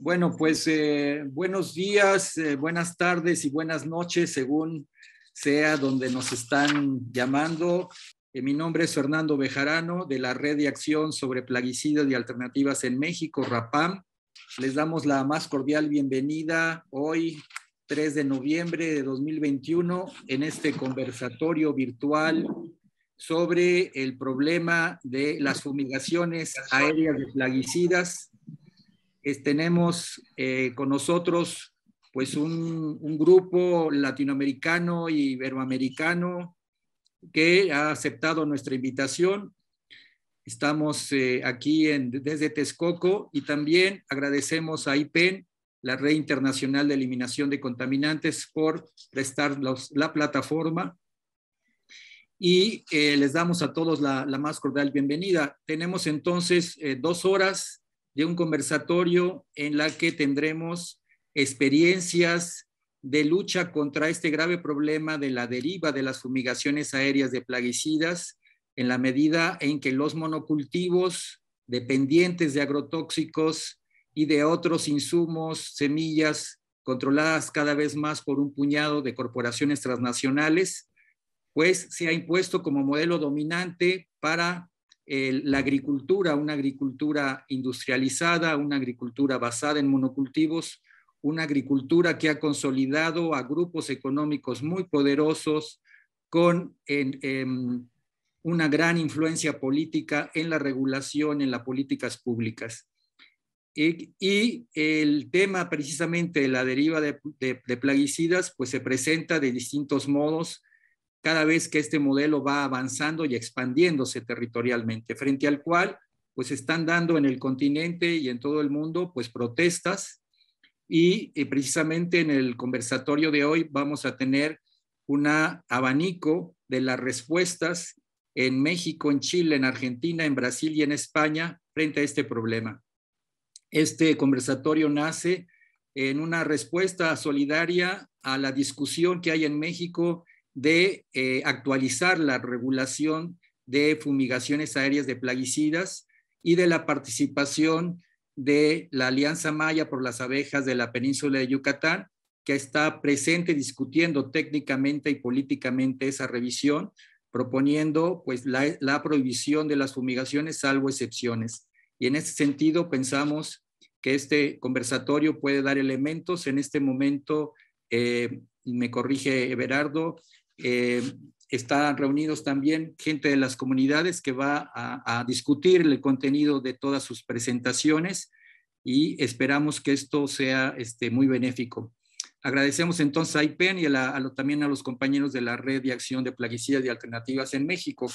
Bueno, pues eh, buenos días, eh, buenas tardes y buenas noches, según sea donde nos están llamando. Eh, mi nombre es Fernando Bejarano, de la Red de Acción sobre Plaguicidas y Alternativas en México, RAPAM. Les damos la más cordial bienvenida hoy, 3 de noviembre de 2021, en este conversatorio virtual sobre el problema de las fumigaciones aéreas de plaguicidas tenemos eh, con nosotros pues un, grupo latinoamericano y iberoamericano que ha aceptado nuestra invitación. Estamos eh, aquí en, desde Texcoco y también agradecemos a IPEN, la Red Internacional de Eliminación de Contaminantes, por prestar la plataforma. Y eh, les damos a todos la, más cordial bienvenida. Tenemos entonces dos horas de un conversatorio en la que tendremos experiencias de lucha contra este grave problema de la deriva de las fumigaciones aéreas de plaguicidas en la medida en que los monocultivos dependientes de agrotóxicos y de otros insumos, semillas, controladas cada vez más por un puñado de corporaciones transnacionales, pues se ha impuesto como modelo dominante para la agricultura, una agricultura industrializada, una agricultura basada en monocultivos, una agricultura que ha consolidado a grupos económicos muy poderosos con em, una gran influencia política en la regulación, en las políticas públicas. Y, el tema precisamente de la deriva de, de plaguicidas, pues se presenta de distintos modos cada vez que este modelo va avanzando y expandiéndose territorialmente, frente al cual pues están dando en el continente y en todo el mundo pues protestas y eh, precisamente en el conversatorio de hoy vamos a tener un abanico de las respuestas en México, en Chile, en Argentina, en Brasil y en España frente a este problema. Este conversatorio nace en una respuesta solidaria a la discusión que hay en México de eh, actualizar la regulación de fumigaciones aéreas de plaguicidas y de la participación de la Alianza Maya por las abejas de la península de Yucatán, que está presente discutiendo técnicamente y políticamente esa revisión, proponiendo pues la, prohibición de las fumigaciones salvo excepciones. Y en ese sentido pensamos que este conversatorio puede dar elementos en este momento, eh, me corrige Everardo, eh, están reunidos también gente de las comunidades que va a, discutir el contenido de todas sus presentaciones y esperamos que esto sea este, muy benéfico. Agradecemos entonces a IPEN y a también a los compañeros de la Red de Acción de Plaguicidas y Alternativas en México